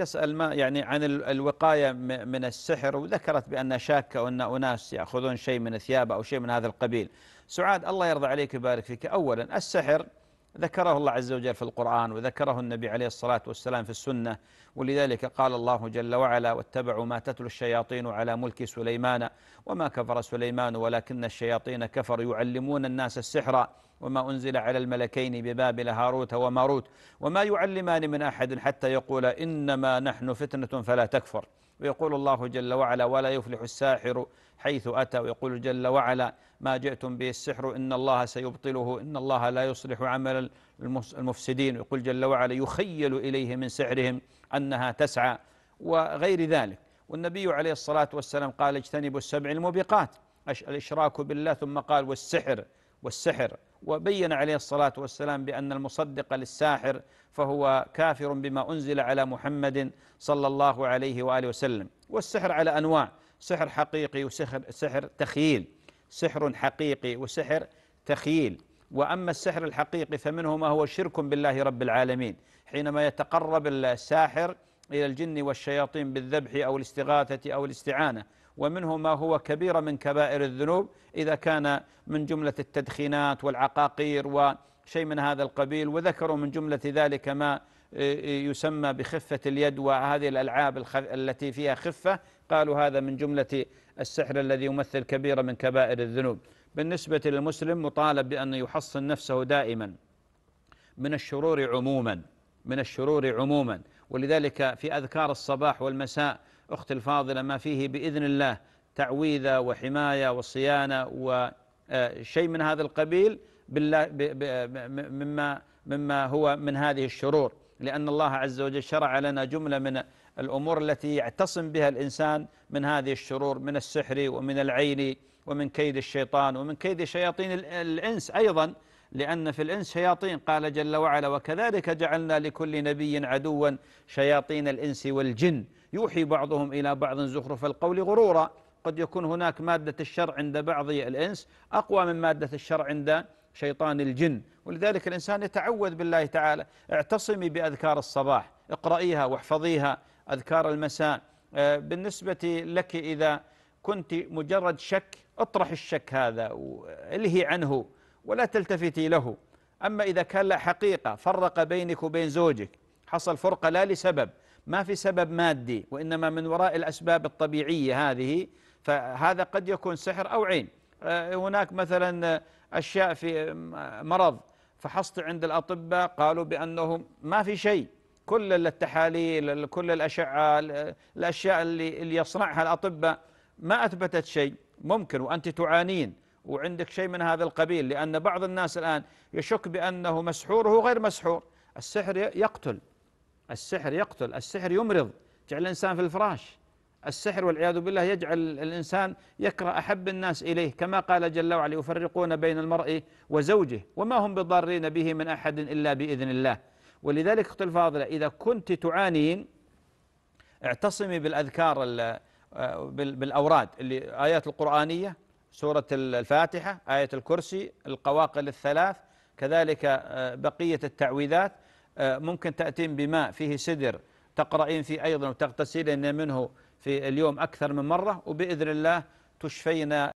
تسأل ما يعني عن الوقاية من السحر وذكرت بأن شاكة وأن أناس يأخذون شيء من الثياب أو شيء من هذا القبيل سعاد الله يرضى عليك ويبارك فيك أولا السحر ذكره الله عز وجل في القرآن وذكره النبي عليه الصلاة والسلام في السنة ولذلك قال الله جل وعلا واتبعوا ما تتلو الشياطين على ملك سليمان وما كفر سليمان ولكن الشياطين كفروا يعلمون الناس السحر وما أنزل على الملكين ببابل هاروت وماروت وما يعلمان من أحد حتى يقول إنما نحن فتنة فلا تكفر ويقول الله جل وعلا ولا يفلح الساحر حيث أتى ويقول جل وعلا ما جئتم به السحر إن الله سيبطله إن الله لا يصلح عمل المفسدين ويقول جل وعلا يخيل إليه من سحرهم أنها تسعى وغير ذلك والنبي عليه الصلاة والسلام قال اجتنبوا السبع الموبقات الإشراك بالله ثم قال والسحر والسحر وبين عليه الصلاة والسلام بأن المصدق للساحر فهو كافر بما أنزل على محمد صلى الله عليه وآله وسلم والسحر على أنواع سحر حقيقي وسحر سحر تخييل سحر حقيقي وسحر تخييل وأما السحر الحقيقي فمنه ما هو شرك بالله رب العالمين حينما يتقرب الساحر إلى الجن والشياطين بالذبح أو الاستغاثة أو الاستعانة ومنه ما هو كبير من كبائر الذنوب إذا كان من جملة التدخينات والعقاقير وشيء من هذا القبيل وذكروا من جملة ذلك ما آه، آه، يسمى بخفة اليد وهذه الألعاب التي فيها خفة قالوا هذا من جملة السحر الذي يمثل كبير من كبائر الذنوب بالنسبة للمسلم مطالب بأن يحصن نفسه دائما من الشرور عموما من الشرور عموما ولذلك في أذكار الصباح والمساء أختي الفاضلة ما فيه بإذن الله تعويذة وحماية وصيانة وشيء آه، من هذا القبيل بالله مما مما هو من هذه الشرور لأن الله عز وجل شرع لنا جملة من الأمور التي يعتصم بها الإنسان من هذه الشرور من السحر ومن العين ومن كيد الشيطان ومن كيد شياطين الإنس أيضا لأن في الإنس شياطين قال جل وعلا وكذلك جعلنا لكل نبي عدوا شياطين الإنس والجن يوحي بعضهم إلى بعض زخرف القول غرورا قد يكون هناك مادة الشر عند بعض الإنس أقوى من مادة الشر عند شيطان الجن ولذلك الإنسان يتعوذ بالله تعالى اعتصمي بأذكار الصباح اقرأيها واحفظيها أذكار المساء آه، بالنسبة لك إذا كنت مجرد شك اطرح الشك هذا والهي عنه ولا تلتفتي له أما إذا كان له حقيقة فرق بينك وبين زوجك حصل فرقة لا لسبب ما في سبب مادي وإنما من وراء الأسباب الطبيعية هذه فهذا قد يكون سحر أو عين آه، هناك مثلا أشياء في آه، مرض فحصت عند الأطباء قالوا بأنه ما في شيء كل التحاليل كل الأشعة الأشياء اللي, اللي يصنعها الأطباء ما أثبتت شيء ممكن وأنت تعانين وعندك شيء من هذا القبيل لأن بعض الناس الآن يشك بأنه مسحور وهو غير مسحور السحر يقتل السحر يقتل السحر يمرض جعل الإنسان في الفراش السحر والعياذ بالله يجعل الإنسان يكره أحب الناس إليه كما قال جل وعلا يفرقون بين المرء وزوجه وما هم بضارين به من أحد إلا بإذن الله ولذلك أختي الفاضلة إذا كنت تعانين اعتصمي بالأذكار آه، بالأوراد اللي آيات القرآنية سورة الفاتحة آية الكرسي القواقل الثلاث كذلك آه، بقية التعويذات آه، ممكن تأتين بماء فيه سدر تقرأين فيه أيضا وتغتسلين منه في اليوم أكثر من مرة وبإذن الله تشفين